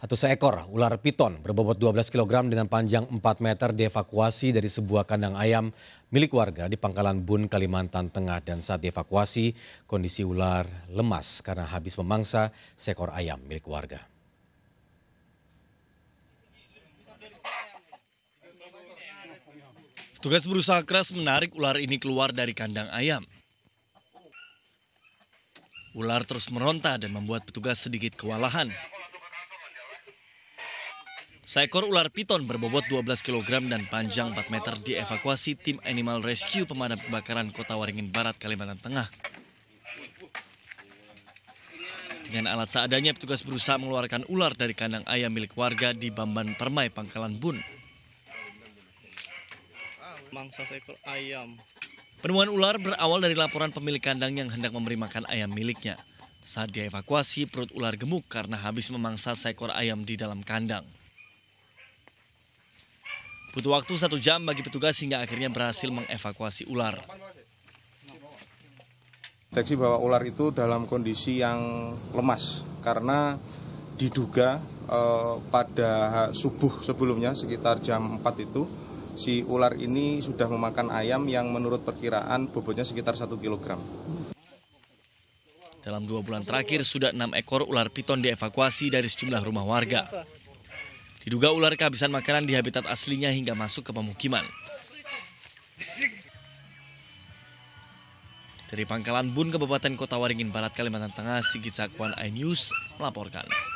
Satu seekor ular piton berbobot 12 kg dengan panjang 4 meter dievakuasi dari sebuah kandang ayam milik warga di Pangkalan Bun, Kalimantan Tengah. Dan saat dievakuasi, kondisi ular lemas karena habis memangsa seekor ayam milik warga. Tugas berusaha keras menarik ular ini keluar dari kandang ayam. Ular terus meronta dan membuat petugas sedikit kewalahan. Seekor ular piton berbobot 12 kg dan panjang 4 meter dievakuasi tim Animal Rescue pemadam kebakaran Kota Waringin Barat, Kalimantan Tengah. Dengan alat seadanya, petugas berusaha mengeluarkan ular dari kandang ayam milik warga di Bamban Permai, Pangkalan Bun. Mangsa seekor ayam. Penemuan ular berawal dari laporan pemilik kandang yang hendak memberi makan ayam miliknya. Saat dievakuasi, perut ular gemuk karena habis memangsa seekor ayam di dalam kandang. Butuh waktu satu jam bagi petugas hingga akhirnya berhasil mengevakuasi ular. Deteksi bahwa ular itu dalam kondisi yang lemas karena diduga eh, pada subuh sebelumnya sekitar jam 4 itu si ular ini sudah memakan ayam yang menurut perkiraan bobotnya sekitar 1 kg. Dalam dua bulan terakhir, sudah enam ekor ular piton dievakuasi dari sejumlah rumah warga. Diduga ular kehabisan makanan di habitat aslinya hingga masuk ke pemukiman. Dari Pangkalan Bun, Kabupaten Kota Waringin Barat, Kalimantan Tengah, Sigit Sakuan, iNews melaporkan.